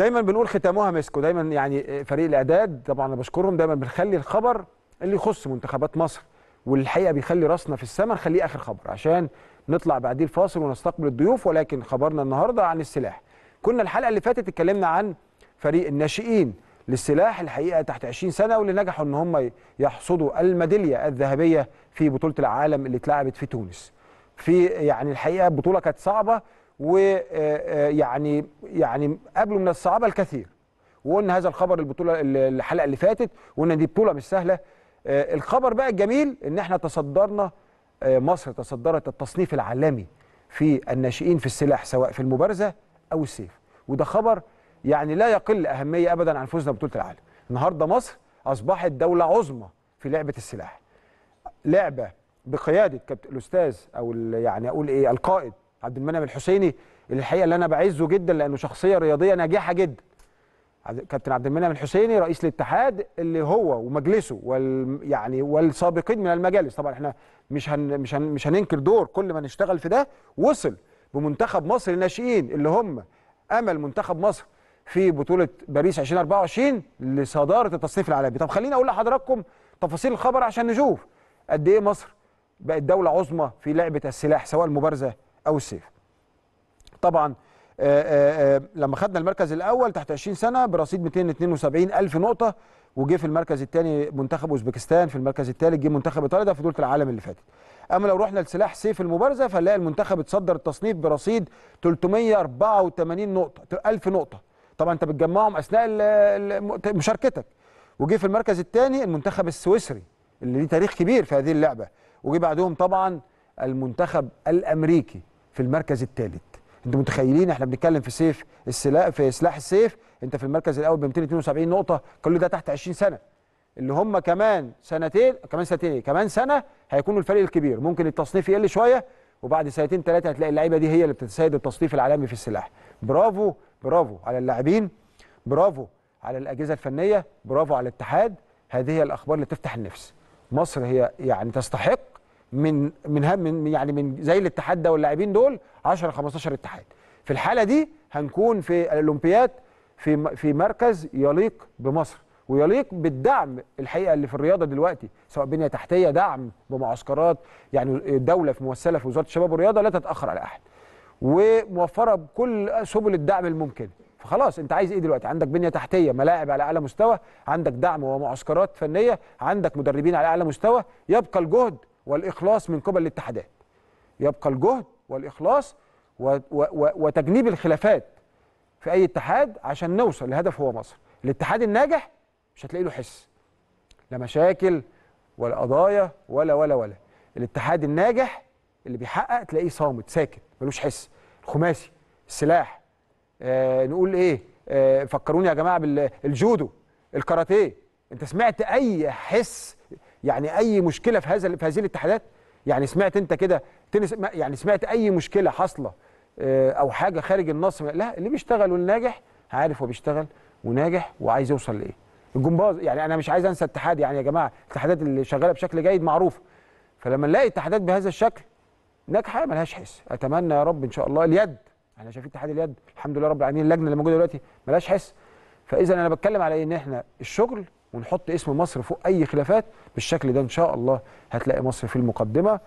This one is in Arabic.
دايما بنقول ختامها مسكوا دايما يعني آه، فريق الاعداد طبعا انا بشكرهم دايما بنخلي الخبر اللي يخص منتخبات مصر والحقيقه بيخلي راسنا في السماء نخليه اخر خبر عشان نطلع بعديه الفاصل ونستقبل الضيوف ولكن خبرنا النهارده عن السلاح كنا الحلقه اللي فاتت اتكلمنا عن فريق الناشئين للسلاح الحقيقه تحت 20 سنه واللي نجحوا ان هم يحصدوا الميداليه الذهبيه في بطوله العالم اللي اتلعبت في تونس في يعني الحقيقه بطوله كانت صعبه ويعني آه، آه، يعني, يعني قبله من الصعاب الكثير وقلنا هذا الخبر البطوله الحلقه اللي فاتت وقلنا دي بطوله مش سهله آه، الخبر بقى الجميل ان احنا تصدرنا مصر تصدرت التصنيف العالمي في الناشئين في السلاح سواء في المبارزه او السيف وده خبر يعني لا يقل اهميه ابدا عن فوزنا ببطوله العالم النهارده مصر اصبحت دوله عظمى في لعبه السلاح لعبه بقياده كابتن الاستاذ او يعني اقول ايه القائد عبد المنعم الحسيني اللي الحقيقه اللي انا بعزه جدا لانه شخصيه رياضيه ناجحه جدا كابتن عبد المنعم الحسيني رئيس الاتحاد اللي هو ومجلسه وال يعني والسابقين من المجالس طبعا احنا مش هن مش هن مش هننكر دور كل ما نشتغل في ده وصل بمنتخب مصر الناشئين اللي هم امل منتخب مصر في بطوله باريس 2024 لصداره التصنيف العالمي طب خليني اقول لحضراتكم تفاصيل الخبر عشان نشوف قد ايه مصر بقت دوله عظمى في لعبه السلاح سواء المبارزه او السيف طبعا آآ آه، آآ آه، آه، لما خدنا المركز الاول تحت 20 سنه برصيد 272 الف نقطه وجه في المركز الثاني منتخب اوزبكستان في المركز الثالث جه منتخب ايطاليا ده في دوله العالم اللي فاتت اما لو رحنا لسلاح سيف المبارزه فنلاقي المنتخب اتصدر التصنيف برصيد 384 نقطه 1000 نقطه طبعا انت بتجمعهم اثناء مشاركتك وجه في المركز الثاني المنتخب السويسري اللي ليه تاريخ كبير في هذه اللعبه وجه بعدهم طبعا المنتخب الامريكي في المركز الثالث انتوا متخيلين احنا بنتكلم في سيف السلاح في سلاح السيف انت في المركز الاول ب 272 نقطه كل ده تحت 20 سنه اللي هم كمان سنتين كمان سنتين كمان سنه هيكونوا الفريق الكبير ممكن التصنيف يقل شويه وبعد سنتين ثلاثه هتلاقي اللعيبه دي هي اللي بتتسيد التصنيف العالمي في السلاح برافو برافو على اللاعبين برافو على الاجهزه الفنيه برافو على الاتحاد هذه هي الاخبار اللي تفتح النفس مصر هي يعني تستحق من من من يعني من زي الاتحاد ده واللاعبين دول 10 15 اتحاد في الحاله دي هنكون في الاولمبياد في في مركز يليق بمصر ويليق بالدعم الحقيقه اللي في الرياضه دلوقتي سواء بنيه تحتيه دعم بمعسكرات يعني الدوله في ممثله في وزاره الشباب والرياضه لا تتاخر على احد وموفره بكل سبل الدعم الممكن فخلاص انت عايز ايه دلوقتي عندك بنيه تحتيه ملاعب على اعلى مستوى عندك دعم ومعسكرات فنيه عندك مدربين على اعلى مستوى يبقى الجهد والإخلاص من قبل الاتحادات يبقى الجهد والإخلاص وتجنيب الخلافات في أي اتحاد عشان نوصل لهدف هو مصر الاتحاد الناجح مش هتلاقي له حس لا مشاكل ولا قضايا ولا ولا ولا الاتحاد الناجح اللي بيحقق تلاقيه صامت ساكت ملوش حس الخماسي السلاح آه نقول ايه آه فكروني يا جماعه بالجودو الكاراتيه انت سمعت اي حس يعني اي مشكله في هذا في هذه الاتحادات يعني سمعت انت كده تنس يعني سمعت اي مشكله حاصله آه، او حاجه خارج النص لا اللي بيشتغل والناجح عارف هو بيشتغل وناجح وعايز يوصل لايه الجمباز يعني انا مش عايز انسى اتحاد يعني يا جماعه الاتحادات اللي شغاله بشكل جيد معروفه فلما نلاقي اتحادات بهذا الشكل ناجحه ملهاش حس اتمنى يا رب ان شاء الله اليد احنا شايفين اتحاد اليد الحمد لله رب العالمين اللجنه اللي موجوده دلوقتي ملهاش حس فاذا انا بتكلم على ان احنا الشغل ونحط اسم مصر فوق اي خلافات بالشكل ده ان شاء الله هتلاقي مصر في المقدمه